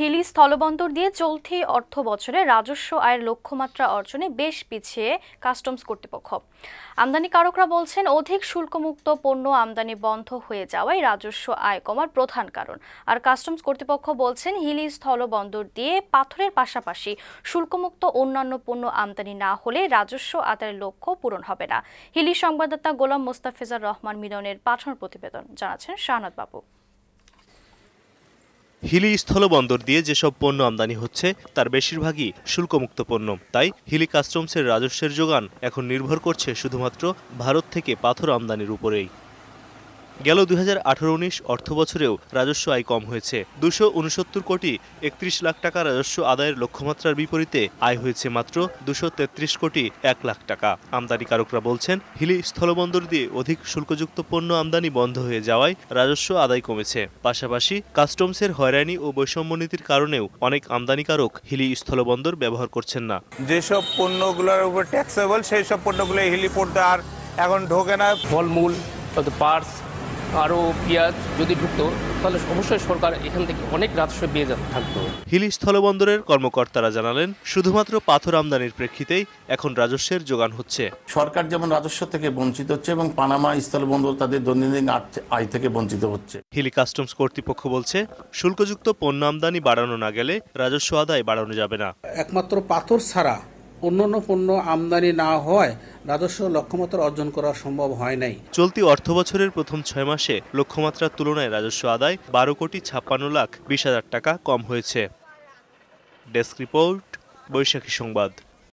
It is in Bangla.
হিলি স্থলবন্দর দিয়ে চলতি অর্থ বছরে রাজস্ব আয়ের লক্ষ্যমাত্রা অর্জনে বেশ পিছিয়ে কাস্টমস কর্তৃপক্ষ আমদানিকারকরা বলছেন অধিক শুল্কমুক্ত পণ্য আমদানি বন্ধ হয়ে যাওয়ায় রাজস্ব আয় কমার প্রধান কারণ আর কাস্টমস কর্তৃপক্ষ বলছেন হিলি স্থলবন্দর দিয়ে পাথরের পাশাপাশি শুল্কমুক্ত অন্যান্য পণ্য আমদানি না হলে রাজস্ব আদায়ের লক্ষ্য পূরণ হবে না হিলি সংবাদদাতা গোলাম মোস্তাফিজার রহমান মিলনের পাঠানোর প্রতিবেদন জানাচ্ছেন শাহনাদ বাবু হিলি স্থলবন্দর দিয়ে যেসব পণ্য আমদানি হচ্ছে তার বেশিরভাগই শুল্কমুক্ত পণ্য তাই হিলি কাস্টমসের রাজস্বের যোগান এখন নির্ভর করছে শুধুমাত্র ভারত থেকে পাথর আমদানির উপরেই গেল দুই হাজার আঠারো উনিশ অর্থ বছরেও রাজস্ব আয় কম হয়েছে দুশো উনসত্তর কোটি একত্রিশ লাখ টাকা রাজস্ব আদায়ের লক্ষ্যমাত্রার বিপরীতে আয় হয়েছে মাত্র দুশো তেত্রিশ কোটি এক লাখ টাকা আমদানিকারকরা বলছেন হিলি স্থলবন্দর দিয়ে অধিক শুল্কযুক্ত পণ্য আমদানি বন্ধ হয়ে যাওয়ায় রাজস্ব আদায় কমেছে পাশাপাশি কাস্টমসের হয়রানি ও বৈষম্য নীতির কারণেও অনেক আমদানিকারক হিলি স্থলবন্দর ব্যবহার করছেন না যেসব পণ্যগুলোর উপর ট্যাক্সেবল সেই সব পণ্যগুলো হিলি আর এখন ঢোকে না ফলমূল পার্স আরও পেঁয়াজ যদি ঢুকতো তাহলে অবশ্যই সরকার এখান থেকে অনেক রাজস্ব পেয়ে থাকতো হিলি স্থলবন্দরের কর্মকর্তারা জানালেন শুধুমাত্র পাথর আমদানির প্রেক্ষিতেই এখন রাজস্বের যোগান হচ্ছে সরকার যেমন রাজস্ব থেকে বঞ্চিত হচ্ছে এবং পানামা স্থলবন্দর তাদের দৈনন্দিন আয় থেকে বঞ্চিত হচ্ছে হিলি কাস্টমস কর্তৃপক্ষ বলছে শুল্কযুক্ত পণ্য আমদানি বাড়ানো না গেলে রাজস্ব আদায় বাড়ানো যাবে না একমাত্র পাথর ছাড়া অন্যান্য পণ্য আমদানি না হয় রাজস্ব লক্ষ্যমাত্রা অর্জন করা সম্ভব হয় নাই চলতি অর্থ বছরের প্রথম ছয় মাসে লক্ষ্যমাত্রার তুলনায় রাজস্ব আদায় বারো কোটি ছাপ্পান্ন লাখ বিশ হাজার টাকা কম হয়েছে ডেস্ক রিপোর্ট বৈশাখী সংবাদ